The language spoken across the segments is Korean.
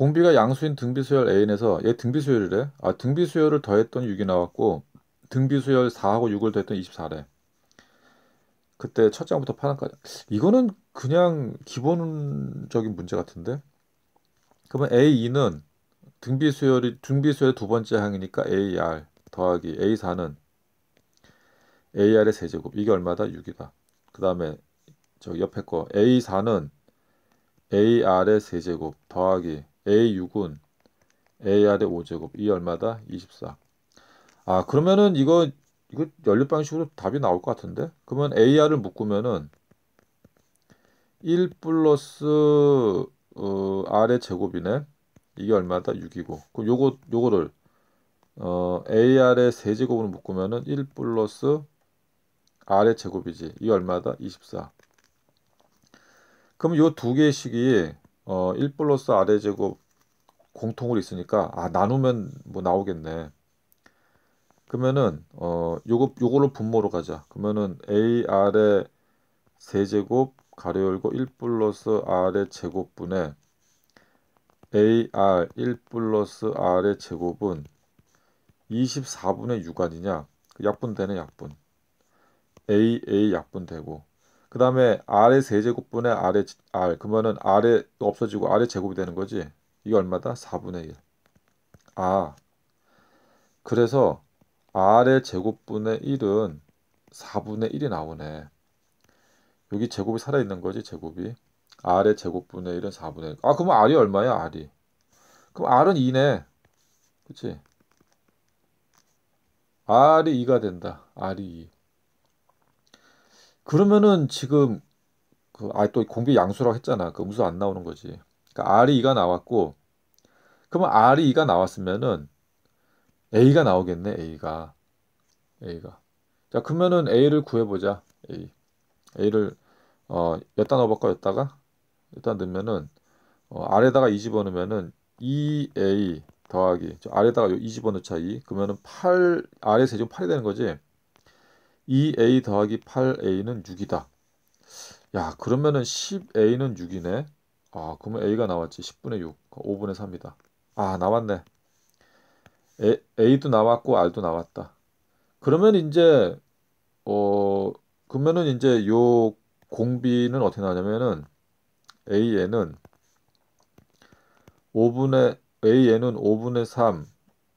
공비가 양수인 등비수열 a에서 얘 등비수열이래. 아 등비수열을 더했던니 6이 나왔고 등비수열 4하고 6을 더했더니 24래. 그때 첫 장부터 파란까지. 이거는 그냥 기본적인 문제 같은데. 그러면 A2는 등비수열이 등비수열의 두 번째 항이니까 AR 더하기 A4는 AR의 세제곱. 이게 얼마다? 6이다. 그다음에 저 옆에 거 A4는 AR의 세제곱 더하기 A6은 A 아래 5제곱 이 e 얼마다? 24. 아 그러면은 이거 이거 연립 방식으로 답이 나올 것 같은데 그러면 AR을 묶으면은 1 플러스 어, R의 제곱이네 이게 얼마다? 6이고 그럼 요거 요거를 어, AR의 세제곱으로 묶으면은 1 플러스 R의 제곱이지 이게 얼마다? 24 그럼 요 두 개의 식이 어, 1 플러스 아래제곱 공통으로 있으니까 아 나누면 뭐 나오겠네. 그러면은 어 요거 요거를 분모로 가자. 그러면은 a 아래 세제곱 가려 열고 1 플러스 r의 제곱분에 ar 1 플러스 r의 제곱은 24분의 6 아니냐? 약분되는 약분. aa 약분되고 그 다음에 아래 세제곱분의 아래 R 그러면은 아래 없어지고 아래 제곱이 되는 거지 이게 얼마다? 4분의 1 아, 그래서 R의 제곱분의 1은 4분의 1이 나오네. 여기 제곱이 살아있는 거지, 제곱이. R의 제곱분의 1은 4분의 1. 아, 그면 R이 얼마야, R이? 그럼 R은 2네. 그치? R이 2가 된다. R이 2. 그러면은 지금 그아또 공비 양수라고 했잖아. 그 음수 안 나오는 거지. 그러니까 R이 2가 나왔고 그러면 R이 2가 나왔으면은 A가 나오겠네. A가 A가 자 그러면은 A를 구해보자. A A를 어여기 넣어볼까 여기다가 일단 넣으면은 어, 아래다가 2 집어넣으면은 2A e 더하기 저 아래다가 2 집어넣자 2 그러면은 8 아래 세제 8이 되는 거지. 2a 더하기 8a는 6이다. 야 그러면은 10a는 6이네. 아 그러면 a가 나왔지. 10분의 6, 5분의 3이다. 아 나왔네. A, a도 나왔고 r도 나왔다. 그러면 이제 어 그러면은 이제 요 공비는 어떻게 나냐면은 a에는 5분의 a에는 5분의 3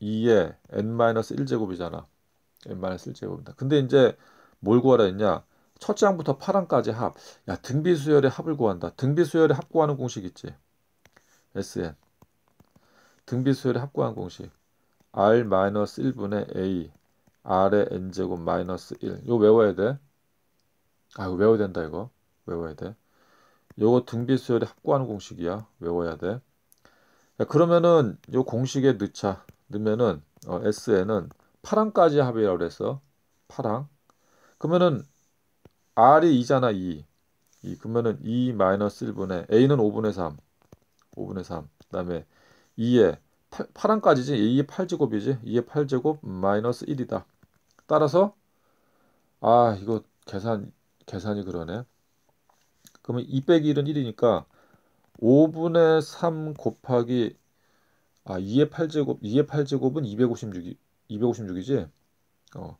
2의 n-1제곱이잖아. 웬만한 쓸제곱입니다. 근데 이제 뭘 구하라 했냐? 첫 장부터 8항까지 합. 야, 등비수열의 합을 구한다. 등비수열의 합 구하는 공식 있지? SN. 등비수열의 합 구하는 공식. R-1분의 A. R의 N제곱 마이너스 1. 이거 외워야 돼. 아, 이거 외워야 된다, 이거. 외워야 돼. 이거 등비수열의 합 구하는 공식이야. 외워야 돼. 야, 그러면은 이 공식에 넣자. 넣으면은 어, SN은 파랑까지 합이라고 그랬어. 파랑. 그러면은 R이 2잖아, 2. E. 이, e. 그러면은 2 e 마이너스 1분의 A는 5분의 3. 5분의 3. 그다음에 2의 파랑까지지. 2의 8제곱이지. 2의 8제곱 마이너스 1이다. 따라서 아, 이거 계산 계산이 그러네. 그러면 2 빼기 1은 1이니까 5분의 3 곱하기 아 2의 8제곱 2의 8제곱은 256이 256이지? 어.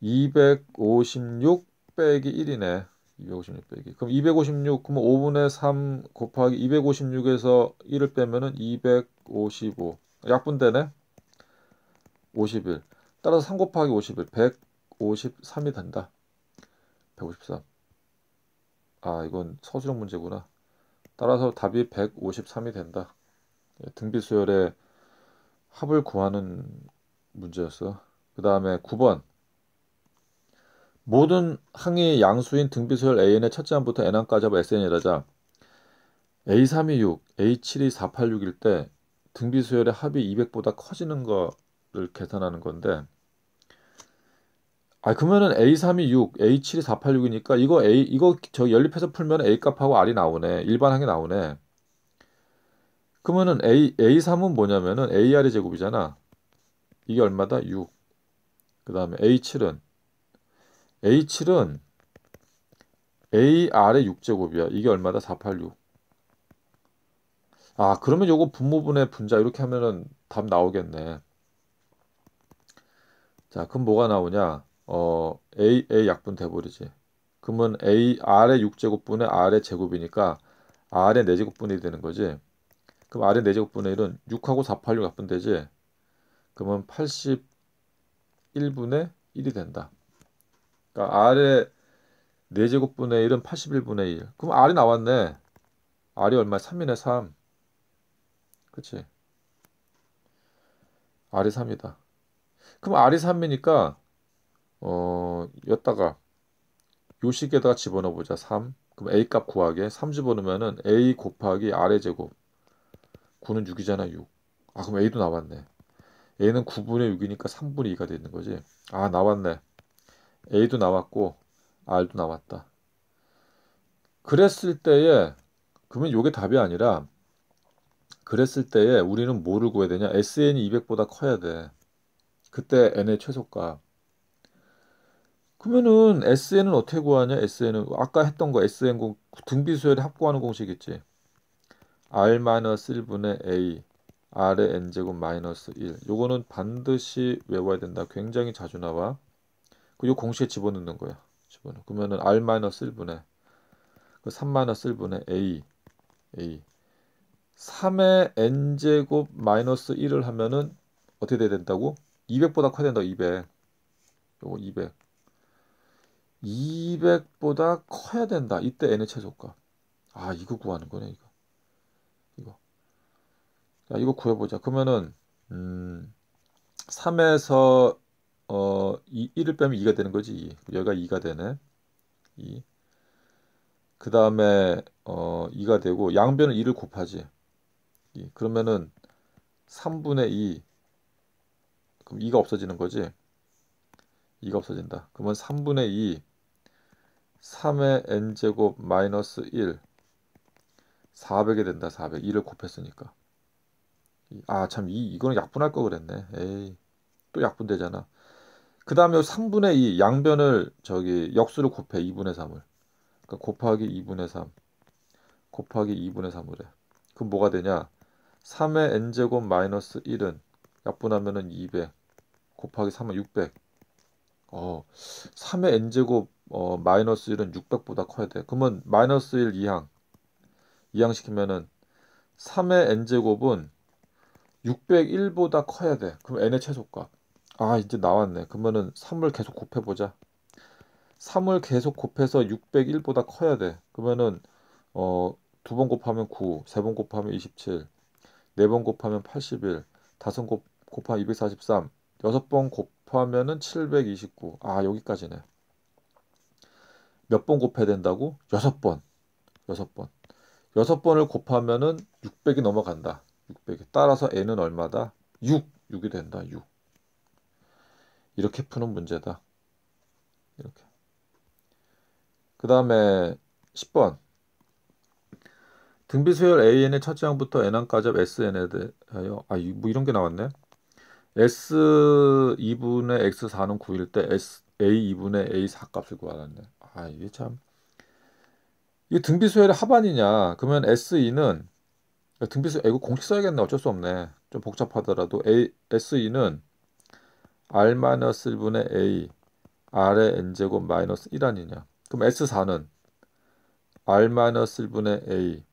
256 빼기 1이네. 256 빼기. 그럼 256 그럼 5분의 3 곱하기 256에서 1을 빼면은 255. 약분되네. 51. 따라서 3 곱하기 51 153이 된다. 153. 아, 이건 서술형 문제구나. 따라서 답이 153이 된다. 예, 등비 수열의 합을 구하는 문제였어. 그 다음에 9번. 모든 항의 양수인 등비수열 AN의 첫째 항부터 N항까지 하고 SN이라자 A326, A72486일 때 등비수열의 합이 200보다 커지는 거를 계산하는 건데 아 그러면은 A326, A72486이니까 이거 A 이거 저 연립해서 풀면 A 값하고 R이 나오네. 일반항이 나오네. 그러면은 A A3은 뭐냐면은 AR의 제곱이잖아. 이게 얼마다? 6. 그 다음에 A7은 A7은 AR의 6제곱이야. 이게 얼마다? 486. 아 그러면 요거 분모분의 분자 이렇게 하면은 답 나오겠네. 자 그럼 뭐가 나오냐? 어 A A 약분 돼버리지. 그러면 A R의 6제곱분의 R의 제곱이니까 R의 4제곱분이 되는 거지. 그럼 R의 4제곱분의 1은 6하고 486 약분 되지. 그러면 81분의 1이 된다. 그러니까 R의 4제곱분의 1은 81분의 1. 그럼 R이 나왔네. R이 얼마? 3이의 3. 그치? R이 3이다. 그럼 R이 3이니까 어, 였다가 요식에다가 집어넣어 보자. 3. 그럼 A 값 구하게. 3 집어넣으면은 A 곱하기 R의 제곱. 9는 6이잖아, 6. 아, 그럼 A도 나왔네. a는 9분의 6이니까 3분의 2가 되는 거지. 아 나왔네. a도 나왔고 r도 나왔다. 그랬을 때에 그러면 요게 답이 아니라 그랬을 때에 우리는 뭐를 구해야 되냐? sn이 200보다 커야 돼. 그때 n의 최소값. 그러면은 sn은 어떻게 구하냐? sn은 아까 했던 거 sn공 등비수열에 합구하는 공식이지. r-1분의 a 아래 n제곱 마이너스 1 요거는 반드시 외워야 된다. 굉장히 자주 나와. 그요 공식에 집어넣는 거야. 집어넣어. 그러면은 r 마이너스 1분의 그3 마이너스 1분의 a a 3의 n제곱 마이너스 1을 하면은 어떻게 돼야 된다고? 200보다 커야 된다. 200. 요거 200. 200보다 커야 된다. 이때 n의 최소값. 아, 이거 구하는 거네, 이거. 야, 이거 구해보자. 그러면은, 음, 3에서, 어, 2, 1을 빼면 2가 되는 거지. 2. 여기가 2가 되네. 2. 그 다음에, 어, 2가 되고, 양변은 2를 곱하지. 2. 그러면은, 3분의 2. 그럼 2가 없어지는 거지. 2가 없어진다. 그러면 3분의 2. 3의 n제곱 마이너스 1. 400이 된다. 400. 2를 곱했으니까. 아, 참, 이, 거는 약분할 거 그랬네. 에이, 또 약분되잖아. 그 다음에 3분의 2, 양변을 저기 역수를 곱해, 2분의 3을. 그러니까 곱하기 2분의 3. 곱하기 2분의 3을 해. 그럼 뭐가 되냐? 3의 n제곱 마이너스 1은 약분하면은 200. 곱하기 3은 600. 어, 3의 n제곱 어, 마이너스 1은 600보다 커야 돼. 그러면 마이너스 1 2항. 2항 시키면은 3의 n제곱은 601보다 커야 돼. 그럼 n의 최소값. 아 이제 나왔네. 그러면은 3을 계속 곱해보자. 3을 계속 곱해서 601보다 커야 돼. 그러면은 어, 두 번 곱하면 9, 세 번 곱하면 27, 네 번 곱하면 81, 다섯 곱, 곱하면 243, 여섯 번 곱하면은 729. 아 여기까지네. 몇 번 곱해야 된다고? 여섯 번. 여섯 번. 여섯 번을 곱하면은 600이 넘어간다. 따라서 n은 얼마다? 6, 6이 된다. 6. 이렇게 푸는 문제다. 이렇게. 그 다음에 10번. 등비수열 AN의 첫째 항부터 N항까지 합 SN에 대하여 아, 뭐 이런 게 나왔네. S2분의 X4는 9일 때 S, A2분의 A4 값을 구하라네. 아, 이게 참. 이게 등비수열의 하반이냐. 그러면 S2는 등비수 에고 공식 써야겠네. 어쩔 수 없네. 좀 복잡하더라도 A, SE는 R-1분의 A R의 N제곱 마이너스 1 아니냐. 그럼 S4는 R-1분의 A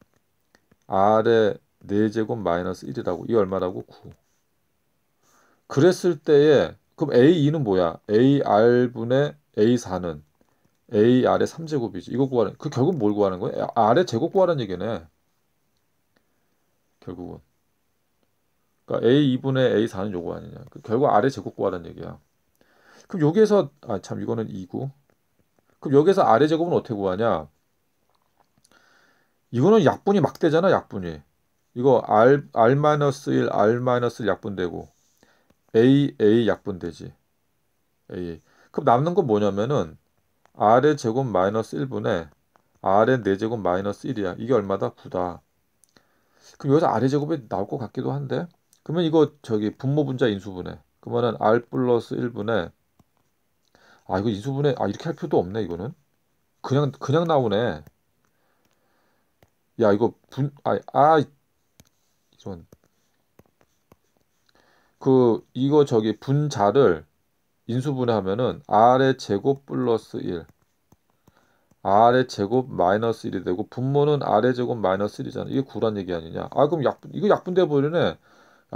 R의 4제곱 마이너스 1이라고. 이 얼마라고? 9. 그랬을 때에 그럼 A2는 뭐야? AR분의 A4는 AR의 3제곱이지. 이거 구하는 그 결국 뭘 구하는 거야? R의 제곱 구하라는 얘기네. 결국은. 그러니까 a 2분의 a4는 요거 아니냐. 결국 아래 제곱 구하라는 얘기야. 그럼 여기에서 아 참 이거는 2구 그럼 여기에서 아래 제곱은 어떻게 구하냐? 이거는 약분이 막대잖아 약분이. 이거 r r-1 r-1 약분되고 a a 약분되지. a. 그럼 남는 건 뭐냐면은 r의 제곱 마이너스 1분의 r의 4제곱 마이너스 1이야. 이게 얼마다? 9다. 그럼 여기서 아래 제곱이 나올 것 같기도 한데 그러면 이거 저기 분모 분자 인수분해 그러면은 r 플러스 1분의 아 이거 인수분해 아 이렇게 할 필요도 없네 이거는 그냥 그냥 나오네 야 이거 분 아아 아, 이런 그 이거 저기 분자를 인수분해하면은 r의 제곱 플러스 1 아래 제곱 마이너스 1이 되고 분모는 아래 제곱 마이너스 1이잖아. 이게 구란 얘기 아니냐? 아 그럼 약분 이거 약분돼 버리네. 야,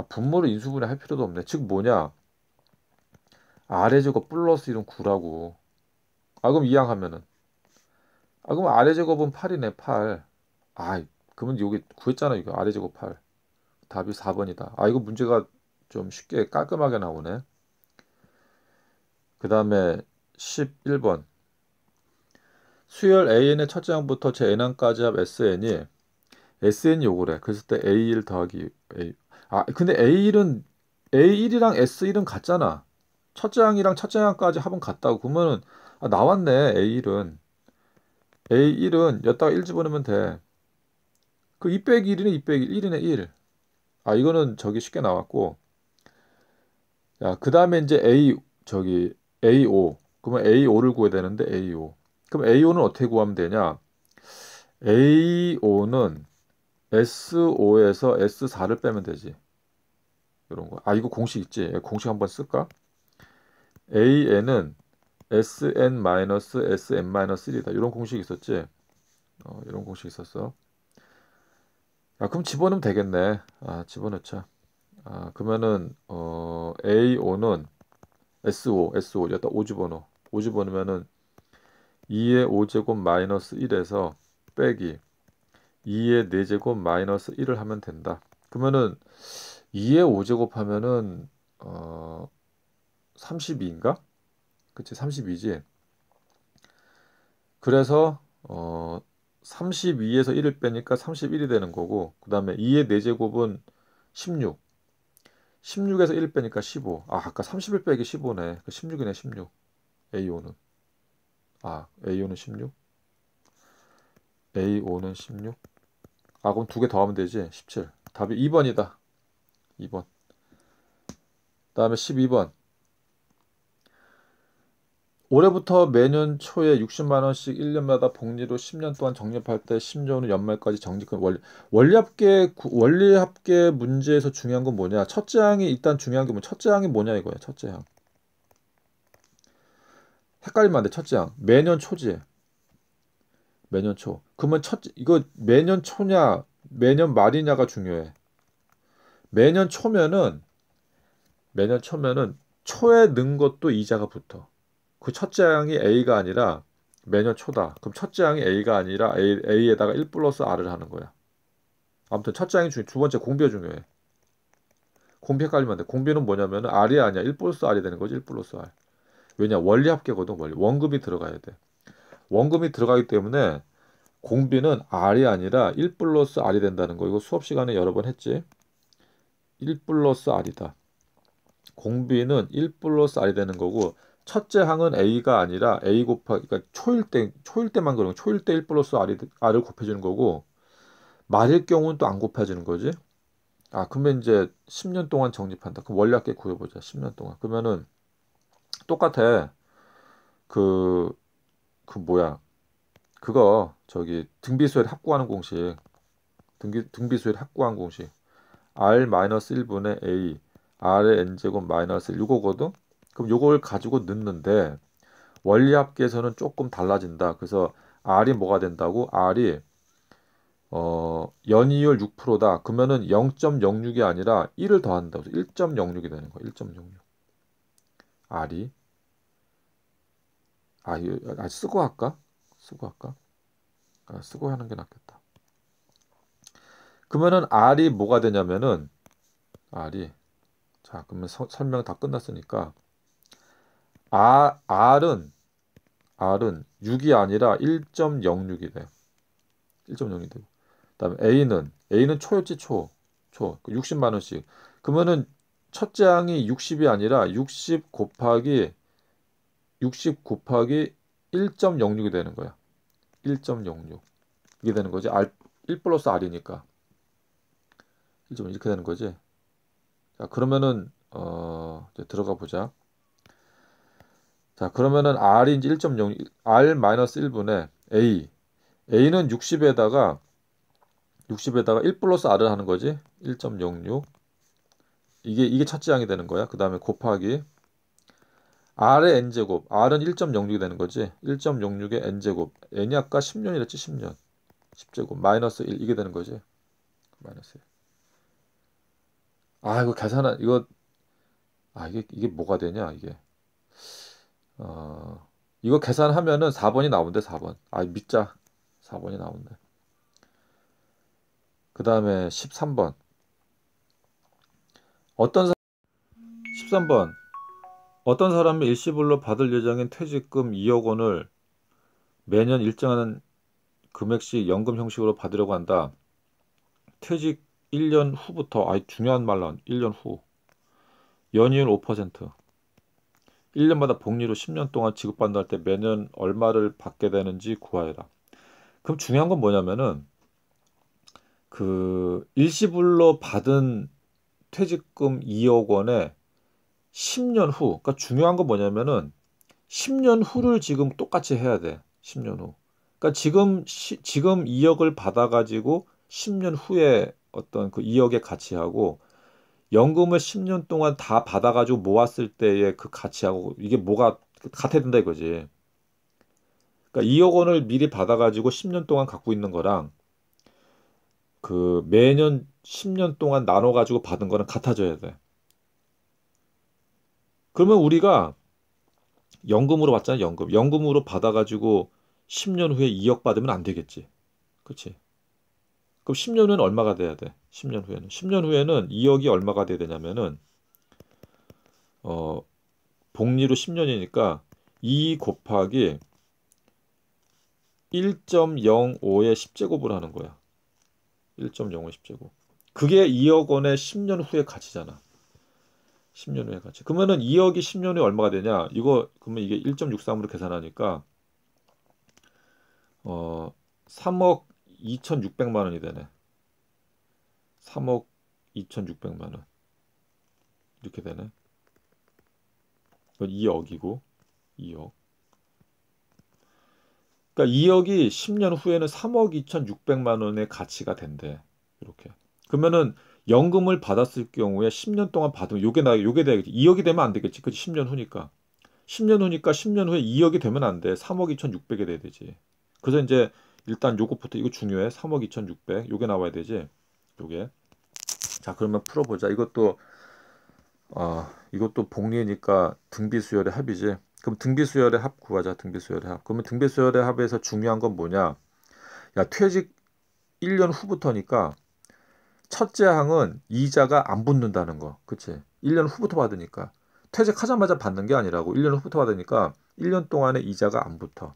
분모를 인수분해 할 필요도 없네. 즉 뭐냐? 아래 제곱 플러스 1은 9라고. 아 그럼 이항 하면은 아 그럼 아래 제곱은 8이네 8. 아이 그러면 여기 구했잖아 이거 아래 제곱 8. 답이 4번이다. 아 이거 문제가 좀 쉽게 깔끔하게 나오네. 그 다음에 11번. 수열 AN의 첫째항부터제 N항까지 합 SN이 SN이 요거래. 그랬을때 A1 더하기 A. 아, 근데 A1은 A1이랑 S1은 같잖아. 첫째 항이랑 첫째 항까지 합은 같다고. 그러면은 아, 나왔네. A1은. A1은 여기다가 1 집어넣으면 돼. 그2 빼기 1이네 2 빼기 1. 1이네 1. 아, 이거는 저기 쉽게 나왔고. 야, 그 다음에 이제 A, 저기, A5. 그러면 A5를 구해야 되는데 A5. 그럼 AO는 어떻게 구하면 되냐? AO는 s o 에서 S4를 빼면 되지. 이런 거. 아, 이거 공식 있지? 예, 공식 한번 쓸까? AN은 s n s m 3이다 이런 공식 있었지? 어, 이런 공식 있었어. 아, 그럼 집어넣으면 되겠네. 아, 집어넣자. 아, 그러면은 어, AO는 SO, SO 여기다 5 집어넣어. 5 집어넣으면은 2의 5제곱 마이너스 1에서 빼기 2의 4제곱 마이너스 1을 하면 된다. 그러면은 2의 5제곱 하면은 어 32인가? 그치 32지. 그래서 어 32에서 1을 빼니까 31이 되는 거고 아, 그 다음에 2의 4제곱은 16 16에서 1 빼니까 15아 아까 31 빼기 15네 16이네 16 A5는 아, A5는 16. A5는 16. 아, 그럼 두 개 더 하면 되지. 17. 답이 2번이다. 2번. 다음에 12번. 올해부터 매년 초에 60만 원씩 1년마다 복리로 10년 동안 적립할 때 심지어는 연말까지 정직금 원리 원리합계 원리합계 문제에서 중요한 건 뭐냐? 첫째 항이 일단 중요한 게뭐 첫째 항이 뭐냐 이거야. 첫째 항. 헷갈리면 안 돼. 첫째 장. 매년 초지. 에 매년 초. 그러면 첫 이거 매년 초냐 매년 말이냐가 중요해. 매년 초면은 매년 초면은 초에 넣은 것도 이자가 붙어. 그첫째 장이 A가 아니라 매년 초다. 그럼 첫 장이 A가 아니라 A, A에다가 1 플러스 R을 하는 거야. 아무튼 첫째 장이 중요해. 두 번째 공비가 중요해. 공비 헷갈리면 안 돼. 공비는 뭐냐면 은 R이 아니야. 1 플러스 R이 되는 거지. 1 플러스 R. 왜냐 원리 합계거든 원리 원금이 들어가야 돼 원금이 들어가기 때문에 공비는 R이 아니라 1 플러스 R이 된다는 거 이거 수업 시간에 여러 번 했지 1 플러스 R이다 공비는 1 플러스 R이 되는 거고 첫째 항은 A가 아니라 A 곱하기 그러니까 초일 때 초일 때만 그런 초일 때 1 플러스 R이, R을 곱해주는 거고 말일 경우는 또 안곱해지는 거지 아 그러면 이제 10년 동안 적립한다 그럼 원리합계 구해보자 10년 동안 그러면은 똑같아. 그, 그 뭐야. 그거, 저기, 등비수열 합구하는 공식. 등기 등비수열 합구한 공식. R-1분의 A, R의 N제곱 마이너스 1, 요거거든? 그럼 요걸 가지고 넣는데, 원리합계에서는 조금 달라진다. 그래서 R이 뭐가 된다고? R이 어, 연이율 6%다. 그러면은 0.06이 아니라 1을 더한다. 1.06이 되는 거야. 1.06. R이 아, 이아 쓰고 할까? 쓰고 할까? 아, 쓰고 하는 게 낫겠다. 그러면은 R이 뭐가 되냐면은 R이 자 그러면 서, 설명 다 끝났으니까 아알은알은 6이 아니라 1.06이 돼. 1.06이 되고 그다음에 A는 A는 초였지 초. 초. 60만 그 원씩. 그러면은 첫째항이 60이 아니라 60 곱하기 60 곱하기 1.06이 되는 거야. 1.06 이게 되는 거지. R 1 플러스 R이니까 1점 이렇게 되는 거지. 자 그러면은 어 이제 들어가 보자. 자 그러면은 R이 이제 1.06 R 마이너스 1분의 A A는 60에다가 60에다가 1 플러스 R을 하는 거지. 1.06 이게 이게 첫 지항이 되는 거야. 그 다음에 곱하기 r의 n 제곱, r은 1.06이 되는 거지. 1.06의 n 제곱, n이 아까 10년이랬지 10년, 10제곱 마이너스 1 이게 되는 거지. 마이너스 1. 아 이거 계산한 이거 아 이게 이게 뭐가 되냐 이게 어 이거 계산하면은 4번이 나온대 4번 아 밑자 4번이 나온대 그 다음에 13번 어떤 사... 13번 어떤 사람이 일시불로 받을 예정인 퇴직금 2억 원을 매년 일정한 금액씩 연금 형식으로 받으려고 한다. 퇴직 1년 후부터 아 중요한 말로온 1년 후 연이율 5% 1년마다 복리로 10년 동안 지급받는 다 할 때 매년 얼마를 받게 되는지 구하여라. 그럼 중요한 건 뭐냐면은 그 일시불로 받은 퇴직금 2억 원에 10년 후, 그러니까 중요한 건 뭐냐면은 10년 후를 지금 똑같이 해야 돼. 10년 후. 그러니까 지금 시, 지금 2억을 받아가지고 10년 후에 어떤 그 2억의 가치하고 연금을 10년 동안 다 받아가지고 모았을 때의 그 가치하고 이게 뭐가 같아야 된다 이거지. 그러니까 2억 원을 미리 받아가지고 10년 동안 갖고 있는 거랑 그 매년 10년 동안 나눠 가지고 받은 거는 같아져야 돼. 그러면 우리가 연금으로 받잖아, 연금. 연금으로 받아 가지고 10년 후에 2억 받으면 안 되겠지. 그치 그럼 10년 후에는 얼마가 돼야 돼? 10년 후에는 10년 후에는 2억이 얼마가 돼야 되냐면은 어 복리로 10년이니까 2 곱하기 1.05의 10제곱을 하는 거야. 1.050제곱. 그게 2억 원에 10년 후에 가치잖아. 10년 후에 가치. 그러면은 2억이 10년 후에 얼마가 되냐? 이거 그러면 이게 1.63으로 계산하니까 어 3억 2,600만 원이 되네. 3억 2,600만 원. 이렇게 되네. 2억이고 2억. 그러니까 2억이 10년 후에는 3억 2,600만 원의 가치가 된대. 이렇게. 그러면은 연금을 받았을 경우에 10년 동안 받으면 요게 나 요게 돼 되겠지. 2억이 되면 안 되겠지. 그치 10년 후니까. 10년 후니까 10년 후에 2억이 되면 안 돼. 3억 2,600이 돼야 되지. 그래서 이제 일단 요것부터 이거 중요해. 3억 2,600. 요게 나와야 되지. 요게. 자, 그러면 풀어 보자. 이것도 아, 어, 이것도 복리니까 등비 수혈의 합이지. 그럼 등비수혈의합 구하자. 등비수혈의 합. 그러면 등비수혈의 합에서 중요한 건 뭐냐? 야, 퇴직 1년 후부터니까 첫째 항은 이자가 안 붙는다는 거. 그치? 1년 후부터 받으니까. 퇴직하자마자 받는 게 아니라고. 1년 후부터 받으니까 1년 동안에 이자가 안 붙어.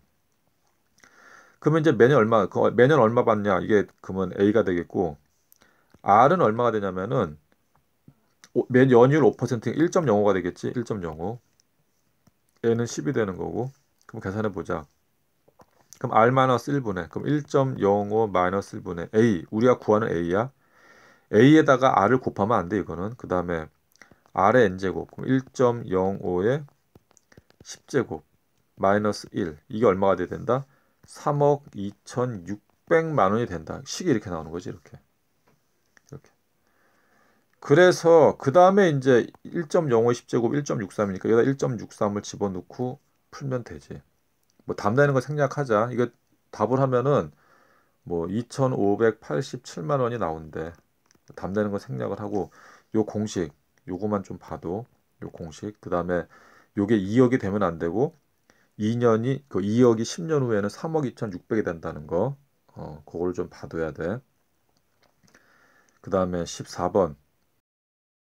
그러면 이제 매년 얼마, 그 매년 얼마 받냐? 이게 그러면 A가 되겠고, R은 얼마가 되냐면은, 매 연율 5%가 1.05가 되겠지? 1.05. a는 10이 되는 거고 그럼 계산해 보자. 그럼 r 마이너스 1분의 그럼 1.05 마이너스 1분의 a 우리가 구하는 a야. a에다가 r을 곱하면 안 돼 이거는. 그 다음에 r의 n제곱 그럼 1.05의 10제곱 마이너스 1 이게 얼마가 돼야 된다? 3억 2,600만 원이 된다. 식이 이렇게 나오는 거지 이렇게. 그래서 그 다음에 이제 1.05 10제곱 1.63이니까 여기다 1.63을 집어넣고 풀면 되지. 뭐 담다는 거 생략하자. 이거 답을 하면은 뭐 2,587만 원이 나온대. 담다는 거 생략을 하고 요 공식 요거만 좀 봐도 요 공식 그다음에 요게 2억이 되면 안 되고 2년이 그 2억이 10년 후에는 3억 2,600이 된다는 거. 어, 그걸좀 봐둬야 돼. 그다음에 14번